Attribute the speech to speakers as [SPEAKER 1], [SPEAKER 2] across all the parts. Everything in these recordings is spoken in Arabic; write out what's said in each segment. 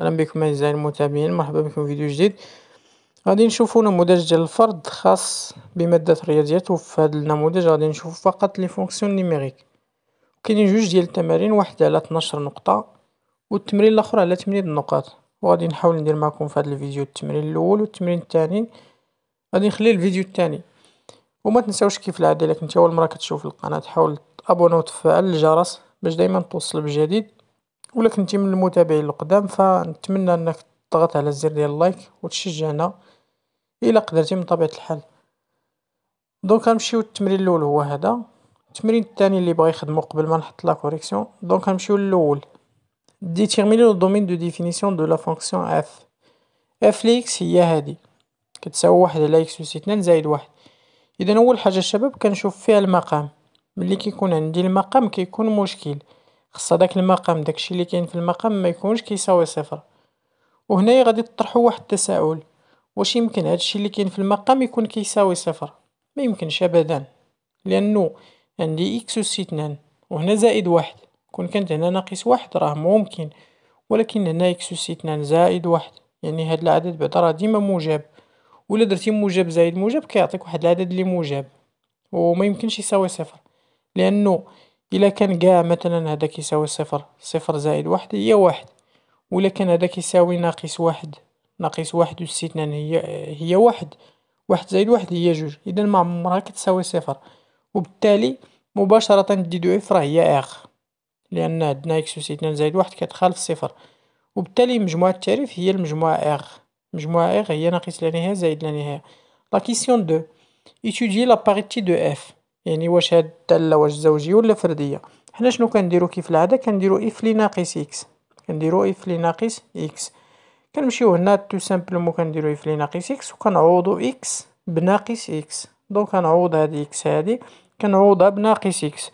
[SPEAKER 1] اهلا بكم اعزائي المتابعين مرحبا بكم في فيديو جديد غادي نشوفوا نموذج ديال الفرد خاص بماده الرياضيات وفي هذا النموذج غادي نشوف فقط لي فونكسيون نيميريك كاينين جوج ديال التمارين واحد على 12 نقطه والتمرين الاخر على 8 نقاط وغادي نحاول ندير معكم في هذا الفيديو التمرين الاول والتمرين الثاني غادي نخلي الفيديو الثاني وما تنساوش كيف العاده الا كنتي اول مره كتشوف القناه حاول تابونا وتفعل الجرس باش دائما توصل بجديد ولا كنتي من المتابعين القدام فنتمنى انك تضغط على زر ديال اللايك وتشجعنا الى قدرتي من طبيعه الحال دونك غنمشيو للتمرين الاول هو هذا التمرين الثاني اللي بغا يخدمو قبل ما نحط لا كوريكسيون دونك غنمشيو للاول ديتيرميني لو دومين دو ديفينيسيون دو لا فونكسيون اف اف ليكس هي هادي كتساوي واحد على اكس اس 2 زائد واحد اذا اول حاجه الشباب كنشوف فيها المقام ملي كيكون عندي المقام كيكون مشكل خص هداك المقام داكشي اللي كاين في المقام ما يكونش كيساوي صفر وهنا غادي تطرحوا واحد التساؤل واش يمكن هادشي اللي كاين في المقام يكون كيساوي صفر ما يمكنش ابدا لانه عندي اكس اس 2 وهنا زائد واحد كون كانت هنا ناقص واحد راه ممكن ولكن هنا اكس اس 2 زائد واحد يعني هاد العدد بعدا راه ديما موجب ولا درتي موجب زائد موجب كيعطيك واحد العدد اللي موجب وما يمكنش يساوي صفر لانه الا كان قاع مثلا هذا يساوي صفر صفر زائد واحد هي واحد ولا كان هذا يساوي ناقص واحد ناقص واحد واستثنان هي هي واحد واحد زائد واحد هي جوج اذا ما عمرها كتساوي صفر وبالتالي مباشرة دي دو اف راه هي اخ لان عندنا اكس واستثنان زائد واحد كتخالف صفر وبالتالي مجموعة التعريف هي المجموعة اغ مجموعة اغ هي ناقص لا نهاية زائد لا نهاية لا كيسيون دو étudier لا باريتي دو اف يعني واش هاد الداله واش زوجيه ولا فرديه حنا شنو كنديرو كيف العاده كنديرو اف لي ناقص اكس كنديرو اف لي ناقص اكس كنمشيو هنا تو سامبلومون كنديرو اف لي ناقص اكس وكنعوضو اكس بناقص اكس دونك كنعوض هاد اكس هادي كنعوضها بناقص اكس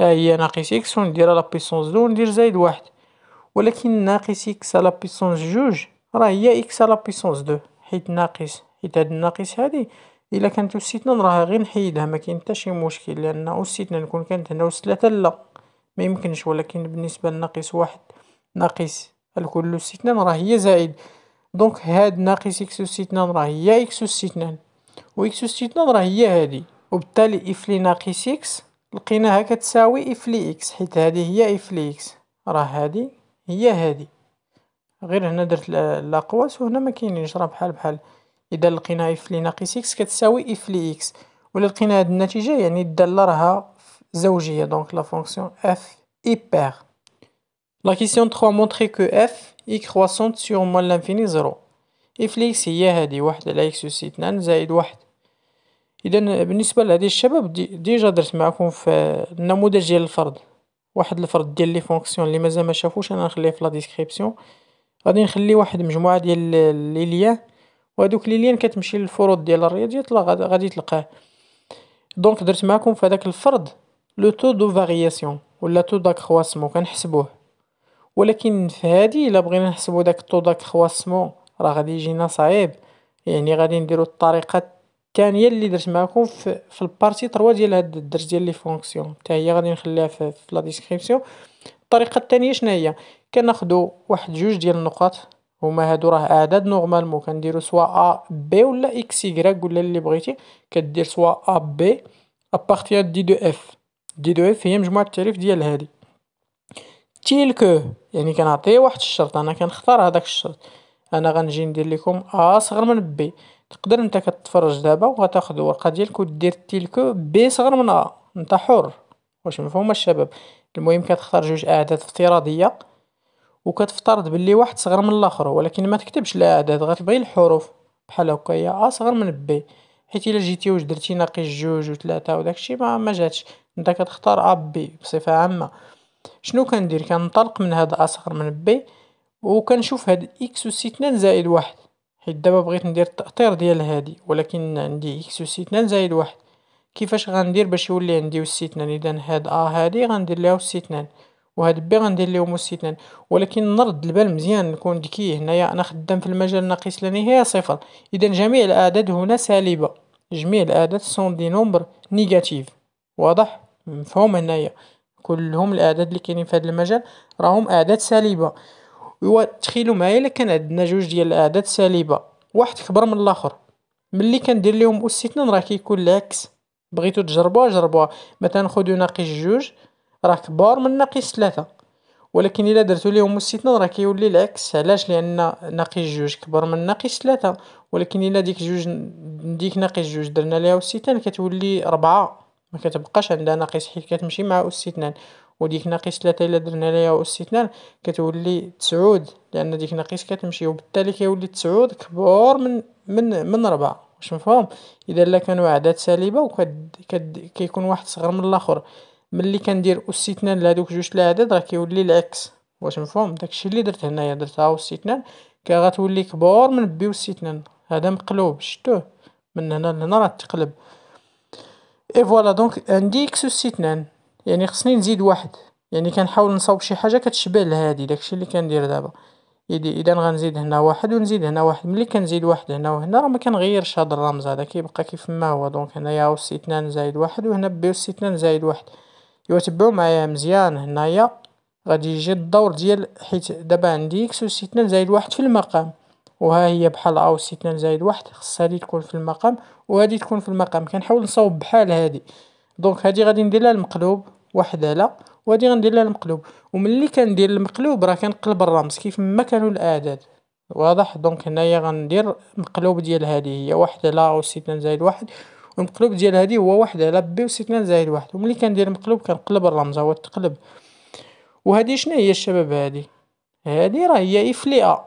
[SPEAKER 1] ها هي ناقص اكس وندير لا بيسونس دو وندير زايد واحد ولكن ناقص اكس على بيسونس جوج راه هي اكس على بيسونس دو حيت ناقص حيت هاد الناقص هادي الا كانت أس ستنان راه غير نحيدها ما كاين حتى شي مشكل لان أس ستنان كون كانت هنا أس ثلاثة لا ما يمكنش ولكن بالنسبه لناقص واحد ناقص الكل أس ستنان راه هي زائد دونك هاد ناقص اكس أس ستنان راه هي اكس أس ستنان و اكس أس ستنان راه هي هادي وبالتالي اف لي ناقص اكس لقيناها كتساوي اف لي اكس حيت هادي هي اف لي اكس راه هادي هي هادي غير هنا درت الاقواس وهنا ما كاينينش راه بحال بحال اذا لقينا اف لي ناقص اكس كتساوي اف لي اكس ولا لقينا هاد النتيجه يعني الداله راها زوجيه دونك لا فونكسيون اف لا كيسيون تخوا 3 كو اف اي est سيغ موان لانفيني زيرو اف لي اكس هي هذه واحد على اكس أوس 2 زائد واحد إذا بالنسبة لهذه الشباب دي ديجا درت معكم في النموذج ديال الفرد واحد الفرد ديال لي فونكسيون اللي مازال ما شافوش أنا نخليه في لا ديسكريبسيون غادي نخلي واحد مجموعة ديال لي ليان وهذوك لي لين كتمشي للفروض ديال الرياضيات لا غادي تلقاه دونك درت معكم في هذاك الفرض لو تو دو فارياسيون ولا تو داكرواسمون كنحسبوه ولكن في هادي الا بغينا نحسبو داك الطو داكرواسمون راه غادي يجينا صعيب يعني غادي نديرو الطريقه الثانيه اللي درت معكم في, في البارتي 3 ديال هاد الدرس ديال لي فونكسيون حتى هي غادي نخليها في, في لا ديسكريبسيون الطريقه الثانيه شنو هي كناخذوا واحد جوج ديال النقاط هما هادو راه اعداد نورمالمون كنديرو سوا ا بي ولا اكس يكراك ولا اللي بغيتي كدير سوا ا بي ابارتيغ دي دو اف دي دو اف هي مجموعه التعريف ديال هادي تيلكو يعني كنعطي واحد الشرط انا كنختار هذاك الشرط انا غنجي ندير لكم ا صغر من بي تقدر انت كتفرج دابا وغتاخذ الورقه ديالك ودير تيلكو بي صغر من ا انت حر واش مفهوم الشباب المهم كتختار جوج اعداد افتراضيه وكتفترض بلي واحد صغر من الاخر ولكن ما تكتبش الاعداد غير غتبغي الحروف بحال هكا هي ا آه صغر من بي حيت الا جيتي واش درتي ناقص جوج وثلاثة وداكشي ما ما جاتش نتا كتختار ا آه بي بصفه عامه شنو كندير كنطلق من هاد ا آه صغر من بي وكنشوف هاد اكس اس 2 زائد واحد حيت دابا بغيت ندير التاطير ديال هادي ولكن عندي اكس اس 2 زائد واحد كيفاش غندير باش يولي عندي اس 2 اذا هاد ا هادي غندير ليها اس 2 وهاد بي غندير ليهم السيتان ولكن نرد البال مزيان نكون ذكي إيه، هنايا انا خدام في المجال ناقص لا صفر اذا جميع الاعداد هنا سالبه جميع الاعداد سون دي نومبر نيجاتيف واضح مفهوم هنايا كلهم الاعداد اللي كاينين في هذا المجال راهم اعداد سالبه وتخيلوا معايا الا كان عندنا جوج ديال الاعداد سالبه واحد كبر من الاخر ملي كندير لهم استثناء راه كيكون العكس بغيتو تجربوها جربوها مثلا خذوا ناقص جوج راه كبار من ناقص ثلاثة ولكن الا درتو ليهم استثناء راه كيولي العكس علاش لان ناقص جوج كبر من ناقص ثلاثة ولكن الا ديك جوج ديك ناقص جوج درنا ليها استثناء كتولي ربعة ما كتبقاش عندها ناقص حيت كتمشي مع استثناء وديك ناقص ثلاثة الا درنا ليها استثناء كتولي تسعود لان ديك ناقص كتمشي وبالتالي كيولي تسعود كبر من من من ربعة واش مفهوم اذا لا كانوا اعداد سالبه وكيكون واحد صغر من الاخر ملي كندير استثنان لهذوك جوج العدد راه كيولي العكس واش مفهوم داكشي اللي درت هنايا درت اس استثنان كي غتولي كبار من بي واستثنان هذا مقلوب شتوه من هنا لهنا راه تقلب اي فوالا دونك عندي اكس استثنان يعني خصني نزيد واحد يعني كنحاول نصاوب شي حاجه كتشبه لهادي داكشي اللي كندير دابا اذا غنزيد هنا واحد ونزيد هنا واحد ملي كنزيد واحد هنا وهنا راه ما كنغيرش هذا الرمز هذا كيبقى كيف ما هو دونك هنايا اس استثنان زائد واحد وهنا بي استثنان زائد واحد ايوا تبعو معايا مزيان هنايا غادي يجي الدور ديال حيت دابا عندي اكس 2 زائد واحد في المقام وها هي بحال ا 2 زائد واحد خصها لي تكون في المقام وهذه تكون في المقام كنحاول نصاوب بحال هادي دونك هادي غادي ندير لها المقلوب واحد على وهذه غندير لها المقلوب وملي كندير المقلوب راه كنقلب الرمز كيف ما كانوا الاعداد واضح دونك هنايا غندير مقلوب ديال هادي هي واحد على 2 زائد واحد المقلوب ديال هذه هو واحد على بي و واستثناء زائد واحد وملي كندير مقلوب كنقلب الرمزه هو تقلب وهذه شنو هي الشباب هذه هذه راه هي اف لي ا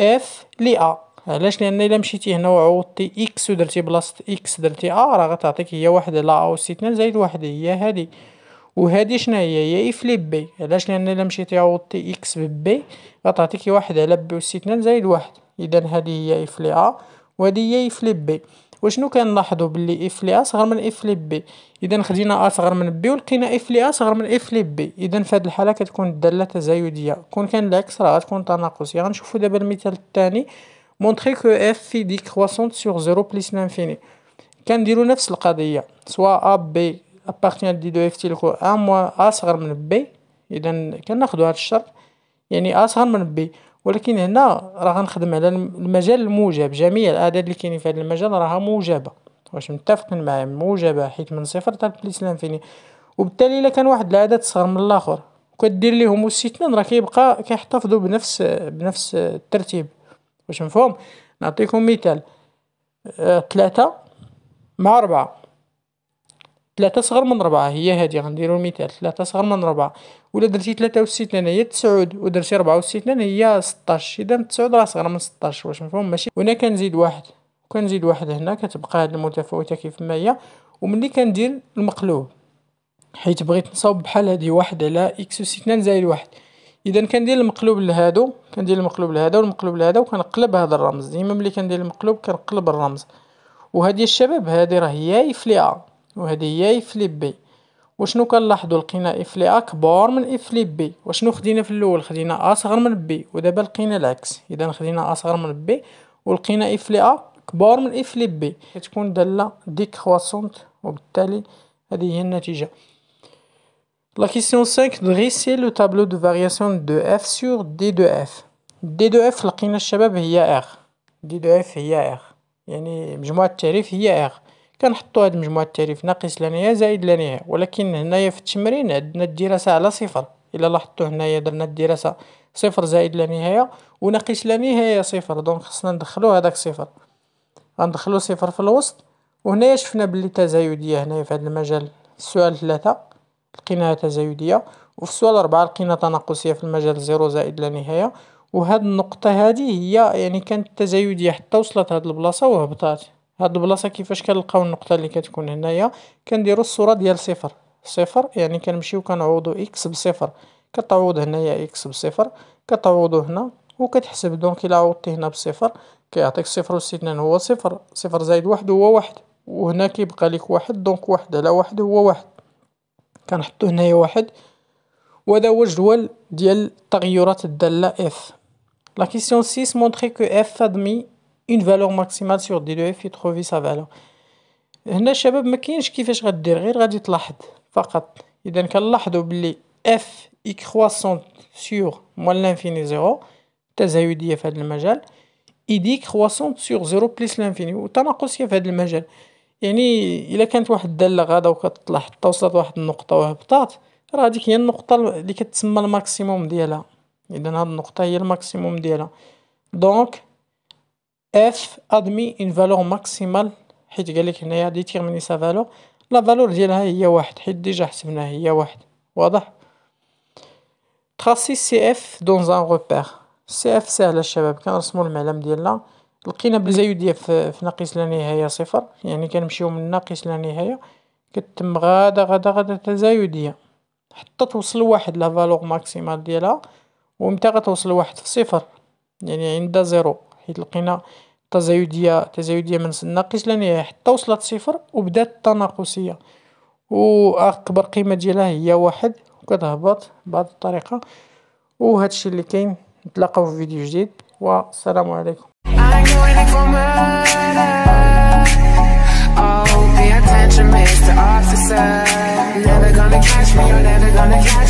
[SPEAKER 1] اف لي ا علاش لان الا مشيتي هنا وعوضتي اكس ودرتي بلاصه اكس درتي ا راه غتعطيك هي واحد على ا واستثناء زائد واحد هي هذه وهذه شنو هي هي اف لي بي علاش لان الا مشيتي عوضتي اكس ببي غتعطيك واحد على بي واستثناء زائد واحد اذا هذه هي اف لي ا وهذه هي اف لي بي وشنو كنلاحظوا باللي اف لي صغر من اف لي بي اذا خدينا ا صغر من بي ولقينا اف لي صغر من اف لي بي اذا في هذه الحاله كتكون الداله تزايديه كون كان العكس راه غتكون تناقصيه يعني غنشوفوا دابا المثال الثاني مونتري كو اف في دي كروسونت سور زيرو بليس لانفيني كنديروا نفس القضيه سوا ا بي ابارتيان دي دو اف تيلكو ا موان ا صغر من بي اذا كناخذوا هذا الشرط يعني ا صغر من بي ولكن هنا راه غنخدم على المجال الموجب جميع الاعداد اللي كاينين في هذا المجال راها موجبه واش متفقين معايا موجبه حيت من صفر حتى بليس لانفيني وبالتالي الا كان واحد العدد صغر من الاخر كدير ليهم استثناء راه كيبقى كيحتفظوا بنفس بنفس الترتيب واش مفهوم نعطيكم مثال أه ثلاثة مع أربعة ثلاثة صغر من أربعة هي هذه غنديرو المثال ثلاثة صغر من أربعة ولا درتي 63 هنا هي 9 ودرتي 64 هنا هي 16 اذا 9 راه صغر من 16 واش مفهوم ماشي هنا كنزيد واحد وكنزيد واحد هنا كتبقى هاد المتفاوته كيف ما هي وملي كندير المقلوب حيت بغيت نصاوب بحال هادي واحد على اكس اس 2 زائد واحد اذا كندير المقلوب لهادو كندير المقلوب لهذا والمقلوب لهذا وكنقلب هذا الرمز ديما ملي كندير المقلوب كنقلب الرمز وهذه الشباب هذه راه هي اي في لي ا وهذه هي اي في لي بي وشنو كنلاحظوا لقينا اف لي اكبر من اف لي بي وشنو خدينا في الاول خدينا اصغر من بي ودابا لقينا العكس اذا خدينا اصغر من بي ولقينا اف لي ا كبار من اف لي بي كتكون داله ديكرواسونت وبالتالي هذه هي النتيجه لا كيسيون 5, دريسي لو تابلو دو فارياسيون دو اف سور دي دو اف دي دو اف لقينا الشباب هي ار دي دو اف هي ار يعني مجموعة التعريف هي ار كنحطو هاد مجموعة التعريف ناقص لا نهاية زائد لا نهاية ولكن هنايا في التمرين عندنا الدراسة على صفر الا لاحظتو هنايا درنا الدراسة صفر زائد لا نهاية وناقص لا نهاية صفر دونك خصنا ندخلو هداك صفر غندخلو صفر في الوسط وهنايا شفنا بلي تزايدية هنايا في هاد المجال السؤال ثلاثة لقيناها تزايدية وفي السؤال أربعة لقينا تناقصية في المجال زيرو زائد لا نهاية وهاد النقطة هادي هي يعني كانت تزايدية حتى وصلت هاد البلاصة وهبطات هاد البلاصه كيفاش كنلقاو النقطه اللي كتكون هنايا كنديروا الصوره ديال صفر صفر يعني كنمشيو كنعوضو اكس بصفر كتعوض هنايا اكس بصفر كتعوضو هنا وكتحسب دونك الا عوضتي هنا بصفر كيعطيك صفر واستثنان هو صفر صفر زائد واحد هو واحد وهنا كيبقى لك واحد دونك واحد على واحد هو واحد كنحطو هنايا واحد وهذا هو الجدول ديال التغيرات الداله اف لا كيسيون 6 مونتري كو اف ادمي اون فالور ماكسيمال d دي f اف trouver سا فالور هنا الشباب ما كاينش كيفاش غدير غير غادي تلاحظ فقط اذا كنلاحظوا باللي اف اك كرواسونت سور موان لانفيني زيرو تزايديه في هذا المجال دي كرواسونت سور زيرو بليس لانفيني وتناقصيه في هذا المجال يعني الا كانت واحد الداله غادا وكتطلع حتى وصلت واحد النقطه وهبطات راه هذيك هي النقطه اللي كتسمى الماكسيموم ديالها اذا هاد النقطه هي الماكسيموم ديالها دونك اف ادمي ان فالور ماكسيمال حيت قال لك هنايا ديتيرميني سا فالور لا فالور ديالها هي واحد حيت ديجا حسبناها هي واحد واضح تراسي سي اف دون ان روبير سي اف ساهله الشباب كنرسمو المعلم ديالنا لقينا بالزايد ديال في ناقص لا نهايه صفر يعني كنمشيو من ناقص لا نهايه كتم غادا غادا غادا تزايديه حتى توصل لواحد لا فالور ماكسيمال ديالها ومتى غتوصل لواحد في صفر يعني عند زيرو حيت لقينا تزايديه تزايديه من ناقص لان حتى وصلت صفر وبدات التناقصيه واكبر قيمه ديالها هي واحد وكتهبط بهاد الطريقه وهادشي اللي كاين نتلاقاو في فيديو جديد والسلام عليكم Never gonna catch me, you're never gonna catch me.